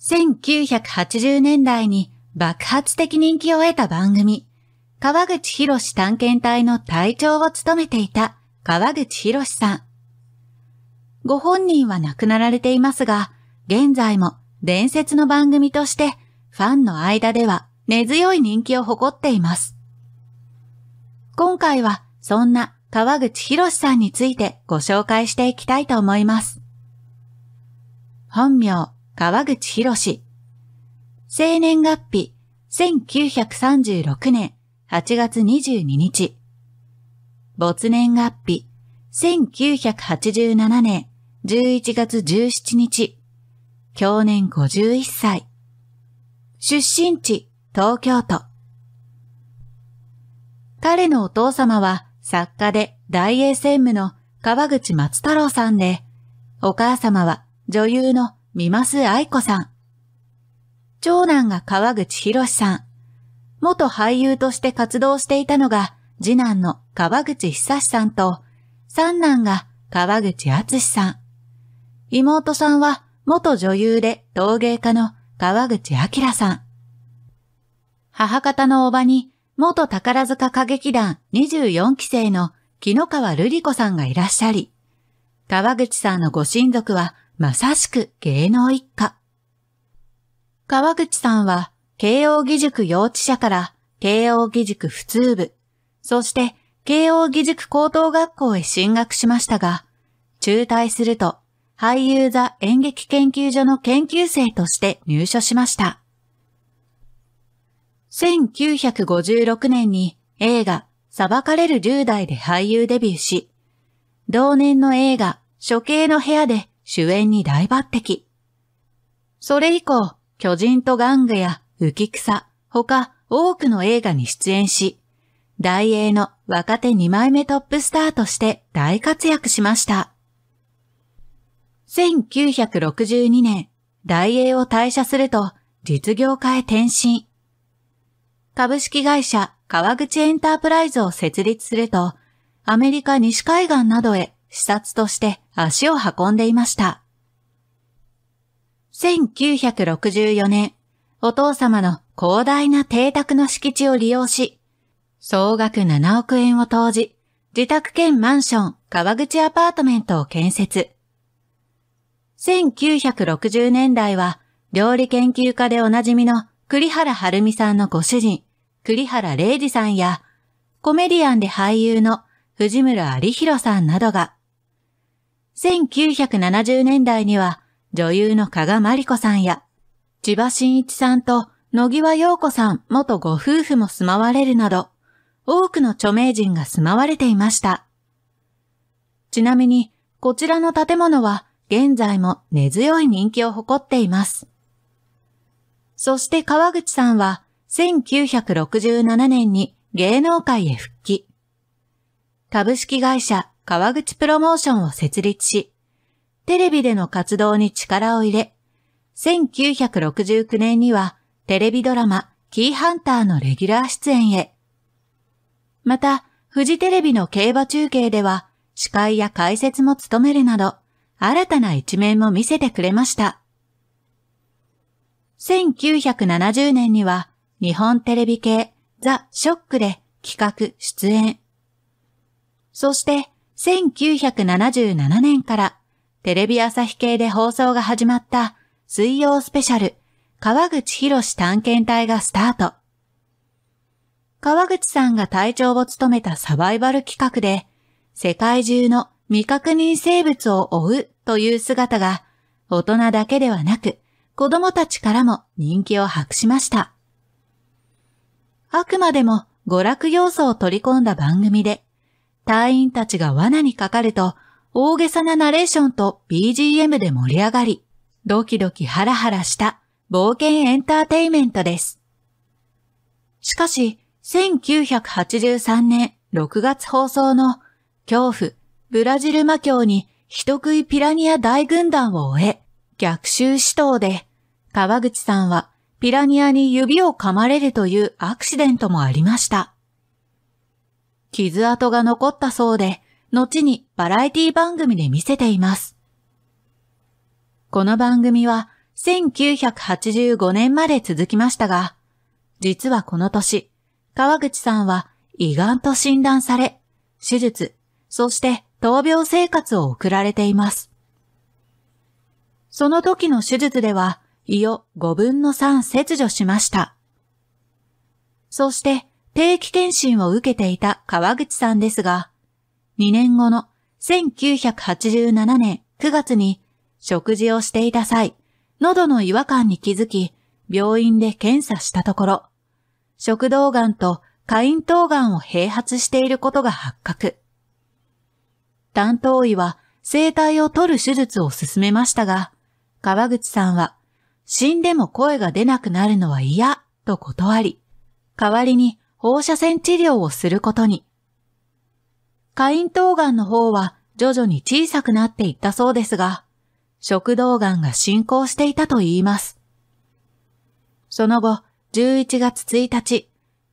1980年代に爆発的人気を得た番組、川口博士探検隊の隊長を務めていた川口博士さん。ご本人は亡くなられていますが、現在も伝説の番組としてファンの間では根強い人気を誇っています。今回はそんな川口博さんについてご紹介していきたいと思います。本名、川口博士。生年月日、1936年8月22日。没年月日、1987年11月17日。享年51歳。出身地、東京都。彼のお父様は作家で大英専務の川口松太郎さんで、お母様は女優の三増愛子さん。長男が川口博さん。元俳優として活動していたのが、次男の川口久さんと、三男が川口厚さん。妹さんは元女優で陶芸家の川口明さん。母方のおばに元宝塚歌劇団24期生の木野川瑠璃子さんがいらっしゃり、川口さんのご親族はまさしく芸能一家。川口さんは、慶応義塾幼稚舎から、慶応義塾普通部、そして、慶応義塾高等学校へ進学しましたが、中退すると、俳優座演劇研究所の研究生として入所しました。1956年に映画、裁かれる10代で俳優デビューし、同年の映画、処刑の部屋で主演に大抜擢。それ以降、巨人と玩具や浮草、他多くの映画に出演し、大英の若手2枚目トップスターとして大活躍しました。1962年、大英を退社すると実業家へ転身。株式会社川口エンタープライズを設立すると、アメリカ西海岸などへ視察として足を運んでいました。1964年、お父様の広大な邸宅の敷地を利用し、総額7億円を投じ、自宅兼マンション川口アパートメントを建設。1960年代は料理研究家でおなじみの栗原はるみさんのご主人、栗原玲二さんや、コメディアンで俳優の藤村有弘さんなどが1970年代には女優の加賀まりこさんや、千葉真一さんと野際陽子さん元ご夫婦も住まわれるなど、多くの著名人が住まわれていました。ちなみに、こちらの建物は現在も根強い人気を誇っています。そして川口さんは1967年に芸能界へ復帰。株式会社川口プロモーションを設立し、テレビでの活動に力を入れ、1969年にはテレビドラマキーハンターのレギュラー出演へ。また、フジテレビの競馬中継では司会や解説も務めるなど、新たな一面も見せてくれました。1970年には日本テレビ系ザ・ショックで企画、出演。そして1977年からテレビ朝日系で放送が始まった水曜スペシャル川口博士探検隊がスタート。川口さんが隊長を務めたサバイバル企画で世界中の未確認生物を追うという姿が大人だけではなく子供たちからも人気を博しました。あくまでも娯楽要素を取り込んだ番組で隊員たちが罠にかかると、大げさなナレーションと BGM で盛り上がり、ドキドキハラハラした冒険エンターテイメントです。しかし、1983年6月放送の恐怖ブラジル魔境に人食いピラニア大軍団を終え、逆襲死闘で、川口さんはピラニアに指を噛まれるというアクシデントもありました。傷跡が残ったそうで、後にバラエティ番組で見せています。この番組は1985年まで続きましたが、実はこの年、川口さんは胃がんと診断され、手術、そして闘病生活を送られています。その時の手術では胃を5分の3切除しました。そして定期検診を受けていた川口さんですが、2年後の1987年9月に食事をしていた際、喉の違和感に気づき、病院で検査したところ、食道癌と下咽頭癌を併発していることが発覚。担当医は生体を取る手術を勧めましたが、川口さんは死んでも声が出なくなるのは嫌と断り、代わりに放射線治療をすることに。下咽頭がんの方は徐々に小さくなっていったそうですが、食道がんが進行していたと言います。その後、11月1日、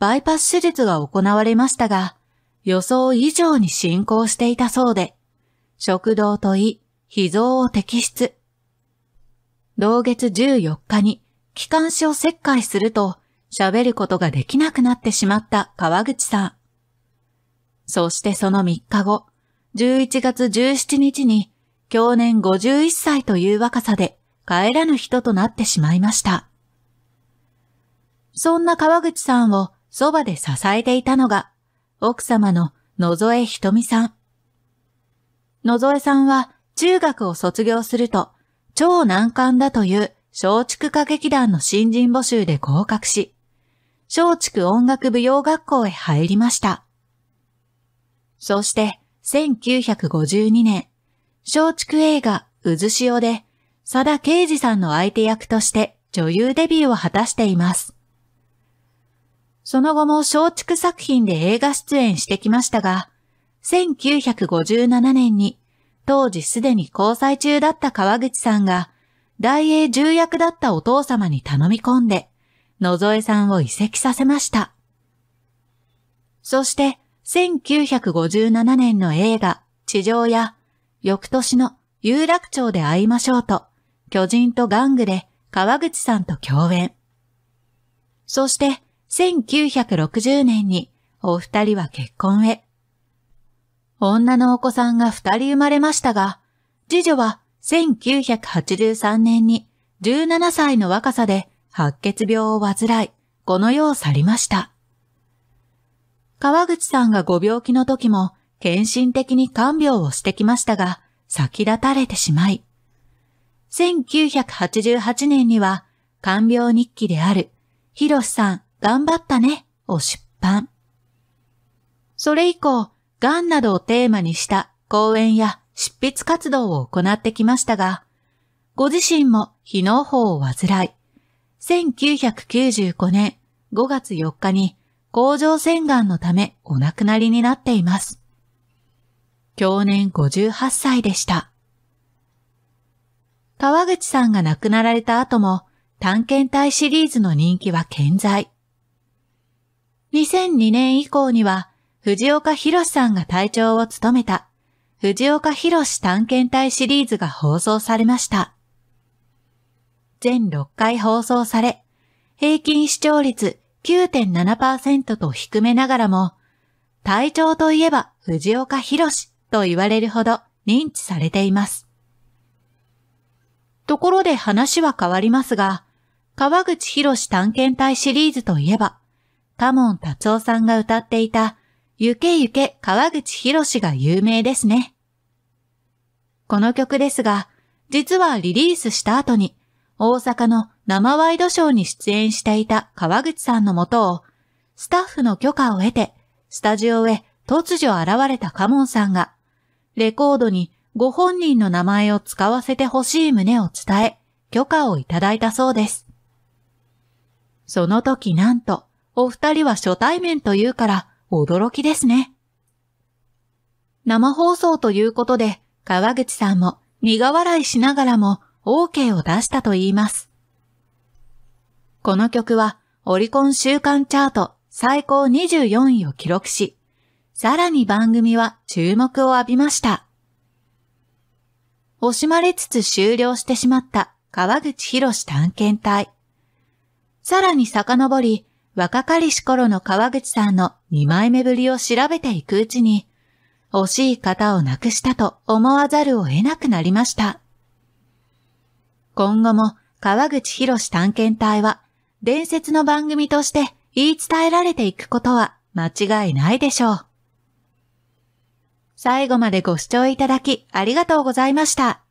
バイパス手術が行われましたが、予想以上に進行していたそうで、食道と胃、脾臓を摘出。同月14日に気管支を切開すると、喋ることができなくなってしまった川口さん。そしてその3日後、11月17日に、去年51歳という若さで帰らぬ人となってしまいました。そんな川口さんをそばで支えていたのが、奥様の野添ひとみさん。野添さんは中学を卒業すると、超難関だという松竹歌劇団の新人募集で合格し、松竹音楽舞踊学校へ入りました。そして、1952年、松竹映画、うずしおで、佐田啓二さんの相手役として女優デビューを果たしています。その後も松竹作品で映画出演してきましたが、1957年に当時すでに交際中だった川口さんが、大英重役だったお父様に頼み込んで、野添さんを移籍させました。そして、1957年の映画、地上や、翌年の有楽町で会いましょうと、巨人と玩具で川口さんと共演。そして、1960年にお二人は結婚へ。女のお子さんが二人生まれましたが、次女は1983年に17歳の若さで白血病を患い、この世を去りました。川口さんがご病気の時も、献身的に看病をしてきましたが、先立たれてしまい、1988年には、看病日記である、ひろしさん頑張ったねを出版。それ以降、癌などをテーマにした講演や執筆活動を行ってきましたが、ご自身も非の法を患い、1995年5月4日に甲状腺がんのためお亡くなりになっています。去年58歳でした。川口さんが亡くなられた後も探検隊シリーズの人気は健在。2002年以降には藤岡博さんが隊長を務めた藤岡博探検隊シリーズが放送されました。全6回放送され、平均視聴率9.7%と低めながらも、隊長といえば藤岡博と言われるほど認知されています。ところで話は変わりますが、川口博探検隊シリーズといえば、多門達夫さんが歌っていた、ゆけゆけ川口博が有名ですね。この曲ですが、実はリリースした後に大阪の生ワイドショーに出演していた川口さんのもとを、スタッフの許可を得て、スタジオへ突如現れたカモンさんが、レコードにご本人の名前を使わせてほしい旨を伝え、許可をいただいたそうです。その時なんと、お二人は初対面というから驚きですね。生放送ということで、川口さんも苦笑いしながらも OK を出したと言います。この曲はオリコン週間チャート最高24位を記録し、さらに番組は注目を浴びました。惜しまれつつ終了してしまった川口博士探検隊。さらに遡り、若かりし頃の川口さんの2枚目ぶりを調べていくうちに、惜しい方を亡くしたと思わざるを得なくなりました。今後も川口博士探検隊は伝説の番組として言い伝えられていくことは間違いないでしょう。最後までご視聴いただきありがとうございました。